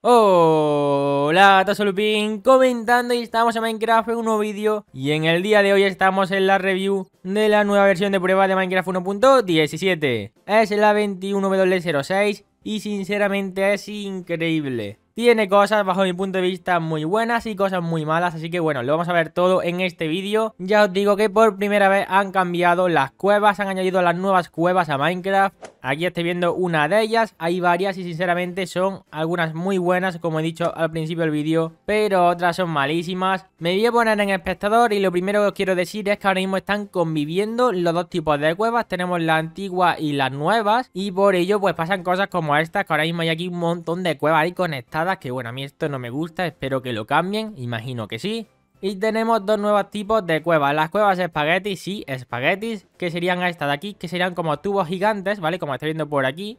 Hola, Lupin! comentando y estamos en Minecraft un nuevo vídeo y en el día de hoy estamos en la review de la nueva versión de prueba de Minecraft 1.17. Es la 21W06 y sinceramente es increíble. Tiene cosas bajo mi punto de vista muy buenas y cosas muy malas, así que bueno, lo vamos a ver todo en este vídeo. Ya os digo que por primera vez han cambiado las cuevas, han añadido las nuevas cuevas a Minecraft Aquí estoy viendo una de ellas, hay varias y sinceramente son algunas muy buenas, como he dicho al principio del vídeo, pero otras son malísimas. Me voy a poner en espectador y lo primero que os quiero decir es que ahora mismo están conviviendo los dos tipos de cuevas, tenemos la antigua y las nuevas, y por ello pues pasan cosas como estas, que ahora mismo hay aquí un montón de cuevas ahí conectadas, que bueno, a mí esto no me gusta, espero que lo cambien, imagino que sí. Y tenemos dos nuevos tipos de cuevas. Las cuevas espaguetis, sí, espaguetis, que serían estas de aquí, que serían como tubos gigantes, ¿vale? Como estáis viendo por aquí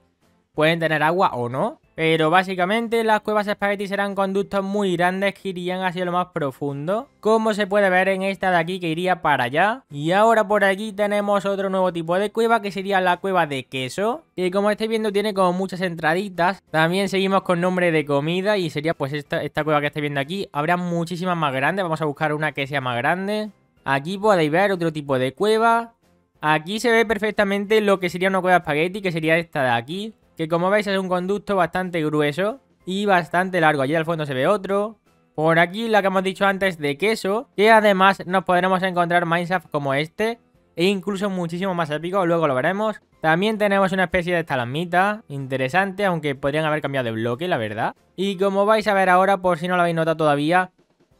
pueden tener agua o no. Pero básicamente las cuevas espagueti serán conductos muy grandes que irían hacia lo más profundo, como se puede ver en esta de aquí que iría para allá. Y ahora por aquí tenemos otro nuevo tipo de cueva que sería la cueva de queso, que como estáis viendo tiene como muchas entraditas. También seguimos con nombre de comida y sería pues esta, cueva que estáis viendo aquí. Habrá muchísimas más grandes, vamos a buscar una que sea más grande. Aquí podéis ver otro tipo de cueva. Aquí se ve perfectamente lo que sería una cueva espagueti, que sería esta de aquí que como veis es un conducto bastante grueso y bastante largo. Allí al fondo se ve otro. Por aquí la que hemos dicho antes de queso, que además nos podremos encontrar mineshaft como este, e incluso muchísimo más épico, luego lo veremos. También tenemos una especie de talamita. interesante, aunque podrían haber cambiado de bloque, la verdad. Y como vais a ver ahora, por si no lo habéis notado todavía,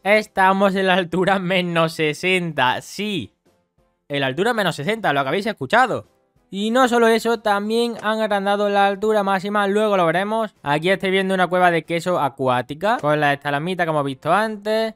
estamos en la altura menos 60, sí. En la altura menos 60, lo que habéis escuchado. Y no solo eso, también han agrandado la altura máxima, luego lo veremos. Aquí estoy viendo una cueva de queso acuática, con la estalamita como hemos visto antes.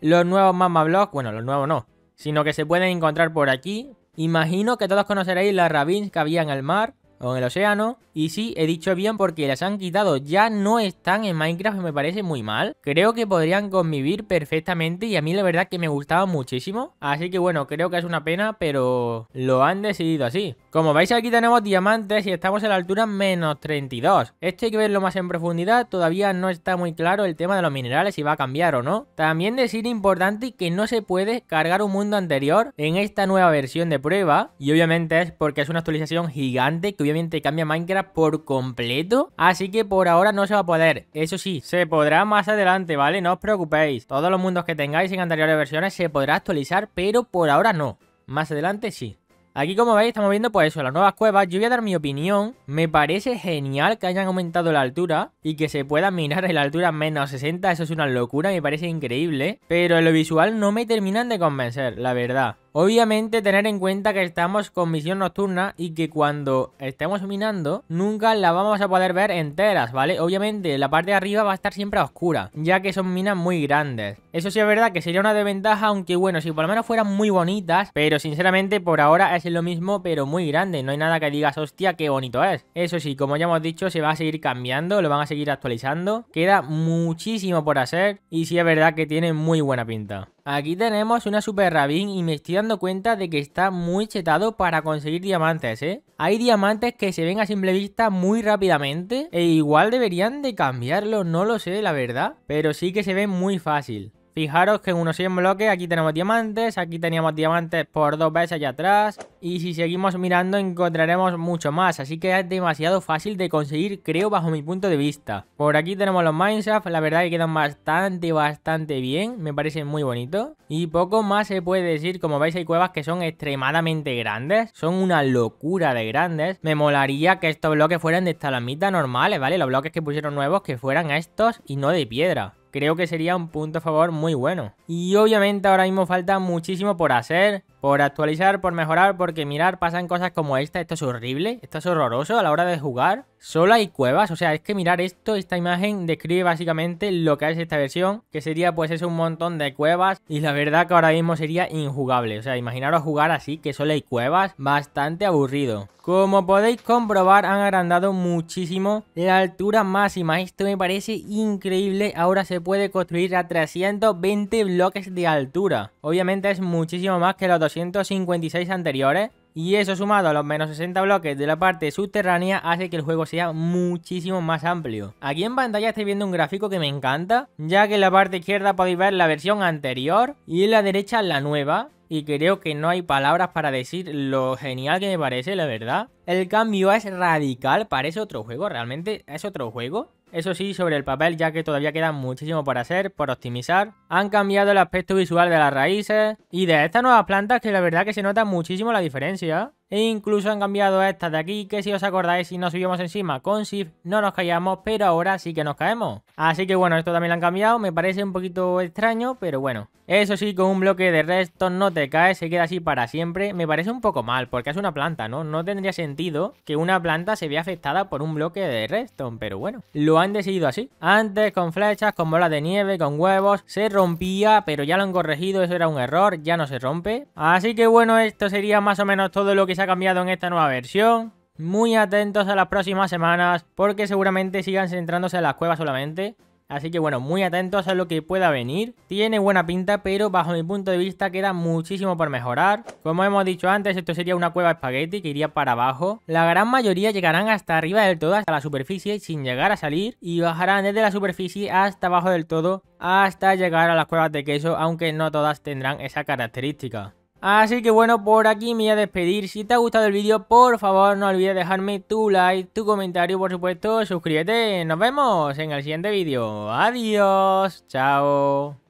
Los nuevos Mama Blocks, bueno, los nuevos no, sino que se pueden encontrar por aquí. Imagino que todos conoceréis las ravines que había en el mar con en el océano. Y sí, he dicho bien porque las han quitado, ya no están en Minecraft me parece muy mal. Creo que podrían convivir perfectamente y a mí la verdad que me gustaba muchísimo. Así que bueno, creo que es una pena, pero lo han decidido así. Como veis aquí tenemos diamantes y estamos a la altura menos 32. Esto hay que verlo más en profundidad, todavía no está muy claro el tema de los minerales, si va a cambiar o no. También decir importante que no se puede cargar un mundo anterior en esta nueva versión de prueba. Y obviamente es porque es una actualización gigante que hubiera cambia Minecraft por completo, así que por ahora no se va a poder. Eso sí, se podrá más adelante, ¿vale? No os preocupéis. Todos los mundos que tengáis en anteriores versiones se podrá actualizar, pero por ahora no. Más adelante sí. Aquí como veis estamos viendo pues eso, las nuevas cuevas, yo voy a dar mi opinión, me parece genial que hayan aumentado la altura y que se pueda mirar en la altura menos 60, eso es una locura, me parece increíble, pero en lo visual no me terminan de convencer, la verdad. Obviamente tener en cuenta que estamos con misión nocturna y que cuando estemos minando nunca la vamos a poder ver enteras, ¿vale? Obviamente la parte de arriba va a estar siempre a oscura, ya que son minas muy grandes. Eso sí es verdad que sería una desventaja, aunque bueno, si por lo menos fueran muy bonitas, pero sinceramente por ahora es lo mismo pero muy grande, no hay nada que digas, hostia, qué bonito es. Eso sí, como ya hemos dicho, se va a seguir cambiando, lo van a seguir actualizando, queda muchísimo por hacer y sí es verdad que tiene muy buena pinta. Aquí tenemos una super rabín y me estoy dando cuenta de que está muy chetado para conseguir diamantes, ¿eh? Hay diamantes que se ven a simple vista muy rápidamente e igual deberían de cambiarlo, no lo sé, la verdad. Pero sí que se ven muy fácil. Fijaros que en unos 100 bloques aquí tenemos diamantes, aquí teníamos diamantes por dos veces allá atrás. Y si seguimos mirando encontraremos mucho más, así que es demasiado fácil de conseguir, creo, bajo mi punto de vista. Por aquí tenemos los mineshaft, la verdad que quedan bastante, bastante bien, me parece muy bonito. Y poco más se puede decir, como veis hay cuevas que son extremadamente grandes, son una locura de grandes. Me molaría que estos bloques fueran de estalamita normales, ¿vale? Los bloques que pusieron nuevos que fueran estos y no de piedra creo que sería un punto a favor muy bueno. Y obviamente ahora mismo falta muchísimo por hacer, por actualizar, por mejorar, porque mirar, pasan cosas como esta, esto es horrible, esto es horroroso a la hora de jugar. Solo hay cuevas, o sea, es que mirar esto, esta imagen describe básicamente lo que es esta versión, que sería pues es un montón de cuevas y la verdad que ahora mismo sería injugable, o sea, imaginaros jugar así, que solo hay cuevas, bastante aburrido. Como podéis comprobar, han agrandado muchísimo la altura máxima, esto me parece increíble, ahora se puede construir a 320 bloques de altura. Obviamente es muchísimo más que los 200 156 anteriores. Y eso sumado a los menos 60 bloques de la parte subterránea hace que el juego sea muchísimo más amplio. Aquí en pantalla estoy viendo un gráfico que me encanta, ya que en la parte izquierda podéis ver la versión anterior y en la derecha la nueva. Y creo que no hay palabras para decir lo genial que me parece, la verdad. El cambio es radical, parece otro juego, realmente es otro juego. Eso sí, sobre el papel, ya que todavía queda muchísimo por hacer, por optimizar. Han cambiado el aspecto visual de las raíces y de estas nuevas plantas que la verdad que se nota muchísimo la diferencia. E incluso han cambiado estas de aquí, que si os acordáis, si nos subíamos encima con Shift no nos caíamos, pero ahora sí que nos caemos. Así que bueno, esto también lo han cambiado, me parece un poquito extraño, pero bueno. Eso sí, con un bloque de redstone no te caes, se queda así para siempre. Me parece un poco mal, porque es una planta, ¿no? No tendría sentido que una planta se vea afectada por un bloque de redstone, pero bueno. Lo han decidido así. Antes con flechas, con bolas de nieve, con huevos, se rompía, pero ya lo han corregido, eso era un error, ya no se rompe. Así que bueno, esto sería más o menos todo lo que se cambiado en esta nueva versión. Muy atentos a las próximas semanas porque seguramente sigan centrándose en las cuevas solamente. Así que bueno, muy atentos a lo que pueda venir. Tiene buena pinta, pero bajo mi punto de vista queda muchísimo por mejorar. Como hemos dicho antes, esto sería una cueva espagueti que iría para abajo. La gran mayoría llegarán hasta arriba del todo, hasta la superficie, sin llegar a salir. Y bajarán desde la superficie hasta abajo del todo, hasta llegar a las cuevas de queso, aunque no todas tendrán esa característica. Así que bueno, por aquí me voy a despedir. Si te ha gustado el vídeo, por favor no olvides dejarme tu like, tu comentario, por supuesto, suscríbete. Nos vemos en el siguiente vídeo. Adiós, chao.